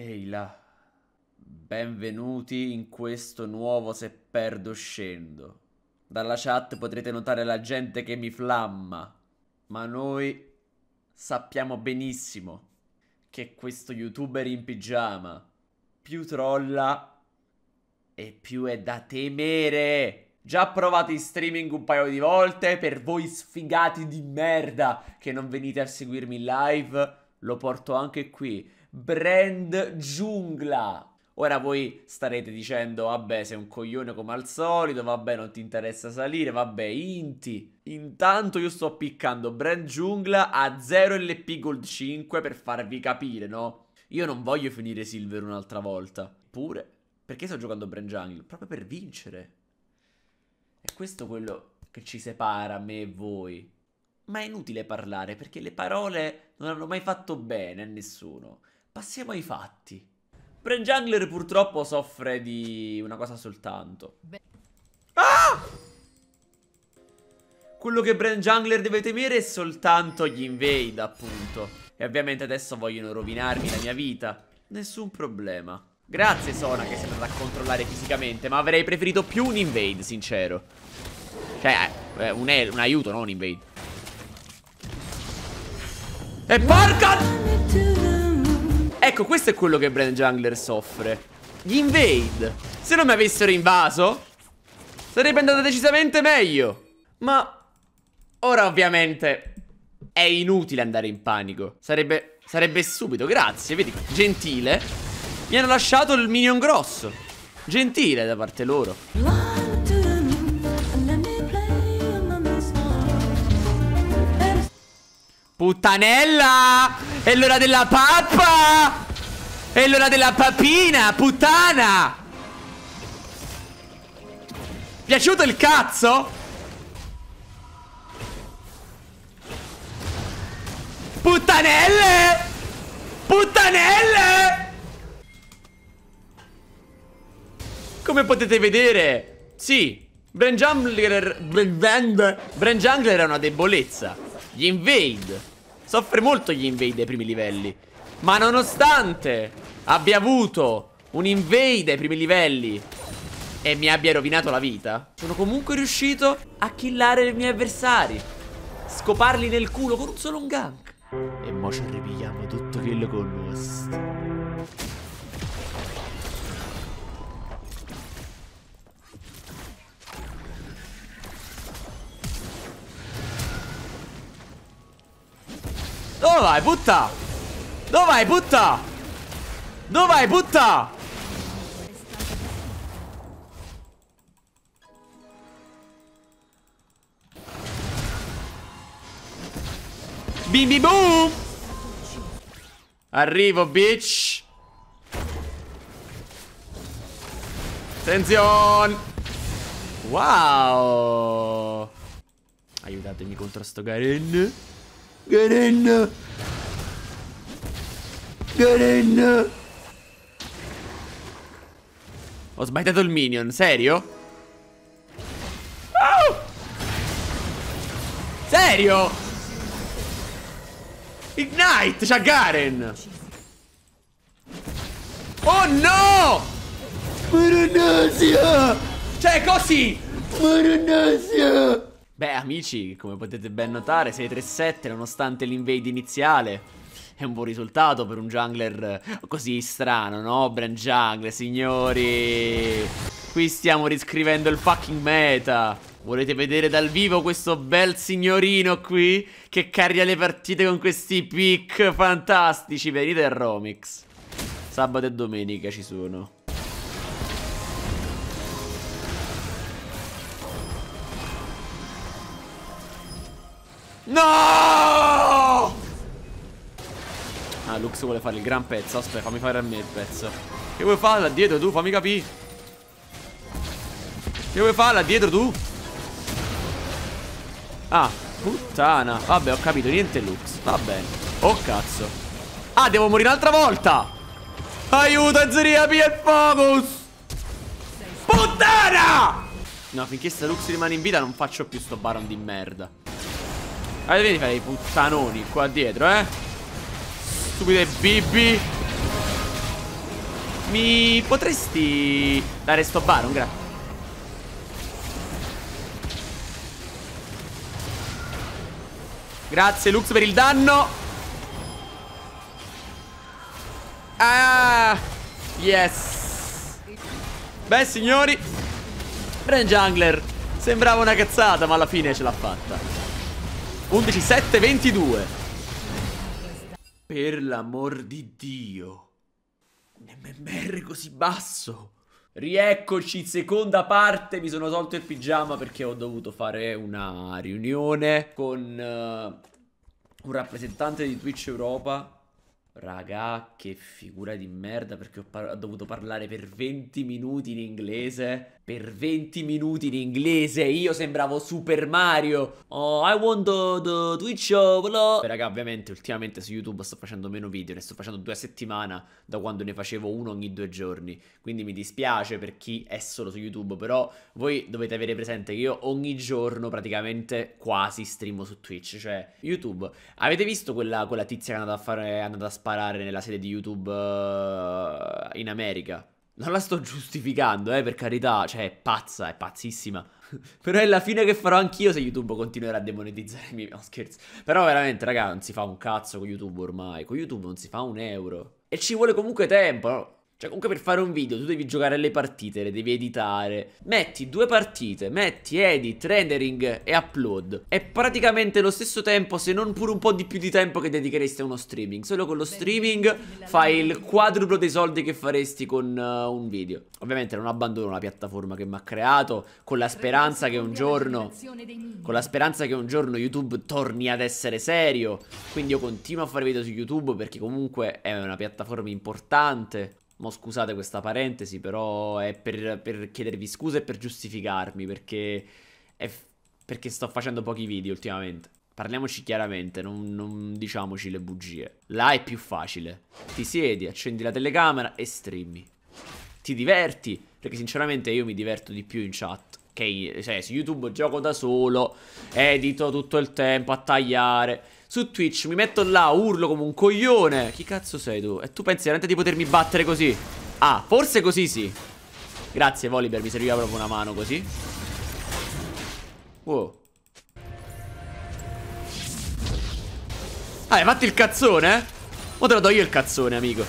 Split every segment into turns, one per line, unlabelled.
Ehi là, benvenuti in questo nuovo Se perdo scendo. Dalla chat potrete notare la gente che mi flamma, ma noi sappiamo benissimo che questo youtuber in pigiama più trolla e più è da temere. Già provato in streaming un paio di volte per voi sfigati di merda che non venite a seguirmi in live, lo porto anche qui brand giungla. Ora voi starete dicendo, vabbè sei un coglione come al solito, vabbè non ti interessa salire, vabbè inti. Intanto io sto piccando brand giungla a 0 LP Gold 5 per farvi capire, no? Io non voglio finire Silver un'altra volta. Pure, perché sto giocando brand jungle? Proprio per vincere. È questo quello che ci separa me e voi. Ma è inutile parlare perché le parole non hanno mai fatto bene a nessuno. Passiamo ai fatti. Brand Jungler purtroppo soffre di una cosa soltanto. Ah! Quello che Brand Jungler deve temere è soltanto gli invade, appunto. E ovviamente adesso vogliono rovinarmi la mia vita. Nessun problema. Grazie Sona che sei andata a controllare fisicamente, ma avrei preferito più un invade, sincero. Cioè, eh, eh, un, un aiuto, non un invade. E porca... Ecco, questo è quello che Brand Jungler soffre. Gli invade. Se non mi avessero invaso, sarebbe andata decisamente meglio. Ma... Ora ovviamente è inutile andare in panico. Sarebbe... Sarebbe stupido, grazie, vedi, gentile. Mi hanno lasciato il minion grosso. Gentile da parte loro. Puttanella! È l'ora della pappa! È l'ora della papina, puttana! Piaciuto il cazzo? Puttanelle! Puttanelle! Come potete vedere, sì, Brand Jungler, Brand Jungler è una debolezza. Gli invade. Soffre molto gli invade ai primi livelli. Ma nonostante abbia avuto un invade ai primi livelli e mi abbia rovinato la vita, sono comunque riuscito a killare i miei avversari, scoparli nel culo con un solo un gank. E mo ci ripigliamo tutto quello con Lost. Dove oh, vai, butta! Dove vai, putta? Dove vai, putta? Bim bim boom Arrivo, bitch Attenzione Wow Aiutatemi contro sto Garen Garen Goren! Ho sbagliato il minion, serio? Oh! Serio? Ignite, c'ha Garen! Oh no! Maronasia! Cioè, così! Maronasia! Beh, amici, come potete ben notare, 6-3-7 nonostante l'invade iniziale è un buon risultato per un jungler eh, così strano, no? Brand jungler, signori! Qui stiamo riscrivendo il fucking meta! Volete vedere dal vivo questo bel signorino qui? Che carria le partite con questi pick fantastici! Venite a Romix! Sabato e domenica ci sono. No! Lux vuole fare il gran pezzo Aspetta fammi fare a me il pezzo Che vuoi fare là dietro tu? Fammi capire Che vuoi fare là dietro tu? Ah puttana Vabbè ho capito niente Lux Va bene Oh cazzo Ah devo morire un'altra volta Aiuto Ezzeria Pier Focus Puttana No finché sta Lux rimane in vita non faccio più sto baron di merda Avete allora, vieni fare i puttanoni qua dietro eh stupide BB Mi potresti dare sto baron, grazie Grazie Lux per il danno Ah Yes Beh signori Brain Jungler Sembrava una cazzata ma alla fine ce l'ha fatta 11-7-22 per l'amor di Dio. MMR così basso. Rieccoci, seconda parte, mi sono tolto il pigiama perché ho dovuto fare una riunione con uh, un rappresentante di Twitch Europa Raga, che figura di merda perché ho, par- ho, dovuto parlare per 20 minuti in inglese. Per 20 minuti in inglese io sembravo Super Mario. Oh, I want the, the Twitch blah. Raga, ovviamente ultimamente su YouTube sto facendo meno video, ne sto facendo due a settimana da quando ne facevo uno ogni due giorni. Quindi mi dispiace per chi è solo su YouTube, però voi dovete avere presente che io ogni giorno praticamente quasi streamo su Twitch, cioè YouTube. Avete visto quella, quella tizia che è andata a fare è andata a sparare sparare nella sede di YouTube uh, in America. Non la sto giustificando, eh, per carità, cioè è pazza, è pazzissima. Però è la fine che farò anch'io se YouTube continuerà a demonetizzare i miei... No, scherzo. Però veramente, raga, non si fa un cazzo con YouTube ormai. Con YouTube non si fa un euro. E ci vuole comunque tempo, no? Cioè, comunque per fare un video tu devi giocare le partite, le devi editare. Metti due partite, metti edit, rendering e upload. È praticamente lo stesso tempo, se non pure un po' di più di tempo che dedicheresti a uno streaming. Solo con lo streaming fai il quadruplo dei soldi che faresti con uh, un video. Ovviamente non abbandono la piattaforma che mi ha creato, con la speranza che un giorno... Con la speranza che un giorno YouTube torni ad essere serio. Quindi io continuo a fare video su YouTube perché comunque è una piattaforma importante. Mo scusate questa parentesi, però è per, per chiedervi scusa e per giustificarmi, perché, f- perché sto facendo pochi video ultimamente. Parliamoci chiaramente, non, non, diciamoci le bugie. Là è più facile. Ti siedi, accendi la telecamera e streami. Ti diverti, perché sinceramente io mi diverto di più in chat ok, cioè, su YouTube gioco da solo, edito tutto il tempo a tagliare. Su Twitch mi metto là, urlo come un coglione. Chi cazzo sei tu? E tu pensi veramente di potermi battere così? Ah, forse così sì. Grazie, Voliber, mi serviva proprio una mano così. Wow. Ah, hai fatto il cazzone, eh? Ora te lo do io il cazzone, amico.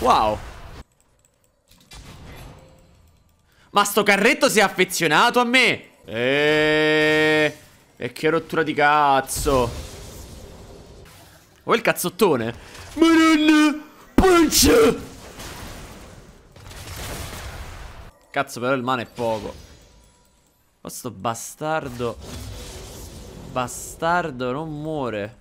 Wow. Ma sto carretto si è affezionato a me Eeeh E che rottura di cazzo Oh il cazzottone Madonna Punch Cazzo però il mana è poco Questo oh, bastardo Bastardo non muore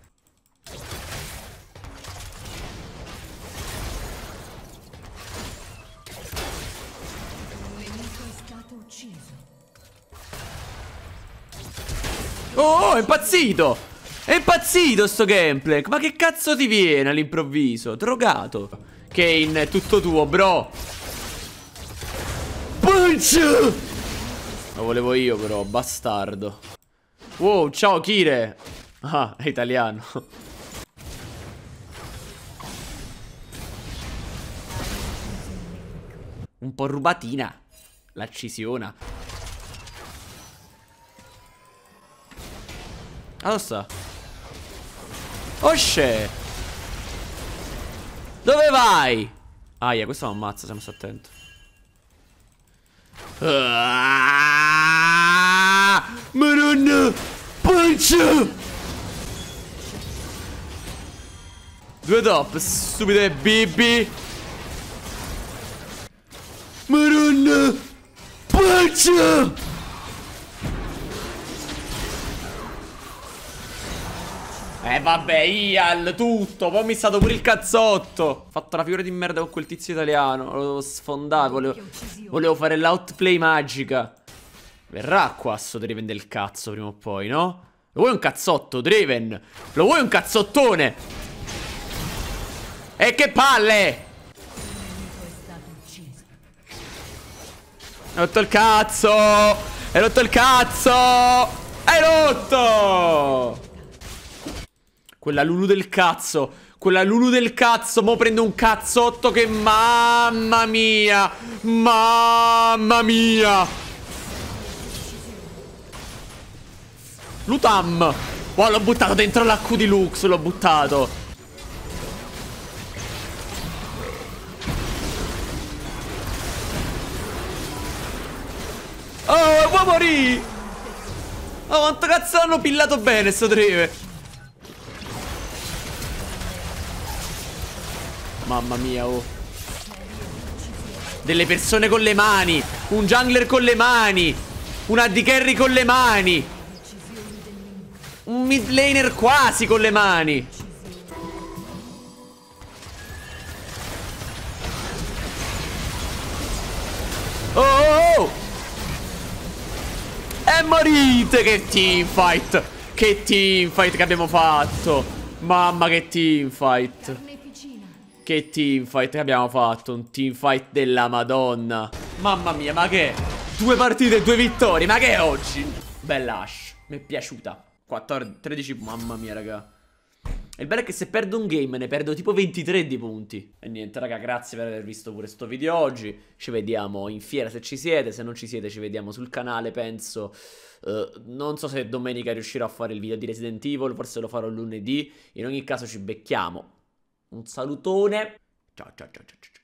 Oh, oh, è impazzito! È impazzito sto gameplay! Ma che cazzo ti viene all'improvviso? Drogato! Kane, è tutto tuo, bro! Punch! Lo volevo io, però, bastardo. Wow, ciao, Kire! Ah, è italiano. Un po' rubatina. L'accisiona. Adossa. Ah, Osce. Oh, Dove vai? Aia, questo ah, lo ammazza se non sta attento. Madonna! Punch! Due top, stupide bibi! Madonna! Punch! Eh vabbè, Ian, tutto. Poi mi è stato pure il cazzotto. Ho fatto la figura di merda con quel tizio italiano. Lo sfondato. Volevo, volevo fare l'outplay magica. Verrà qua sto Draven del cazzo prima o poi, no? Lo vuoi un cazzotto, Draven? Lo vuoi un cazzottone? E che palle! Hai rotto il cazzo! Hai rotto il cazzo! Hai rotto! Quella Lulu del cazzo. Quella Lulu del cazzo. Mo prendo un cazzotto che... Mamma mia. Mamma mia. Lutam. Oh l'ho buttato dentro la Q di Lux. L'ho buttato. Oh, può morì! Oh, quanto cazzo l'hanno pillato bene sto treve! Mamma mia, oh. Delle persone con le mani. Un jungler con le mani. Un AD carry con le mani. Un mid laner quasi con le mani. Oh, oh, oh. E morite che teamfight Che teamfight che abbiamo fatto Mamma che teamfight che teamfight che abbiamo fatto Un teamfight della madonna Mamma mia ma che Due partite due vittorie ma che è oggi Bella Ash Mi è piaciuta 14, 13 mamma mia raga il bello è che se perdo un game ne perdo tipo 23 di punti. E niente, raga, grazie per aver visto pure sto video oggi. Ci vediamo in fiera se ci siete. Se non ci siete, ci vediamo sul canale, penso. Uh, non so se domenica riuscirò a fare il video di Resident Evil, forse lo farò lunedì. In ogni caso ci becchiamo. Un salutone. ciao ciao ciao ciao. ciao.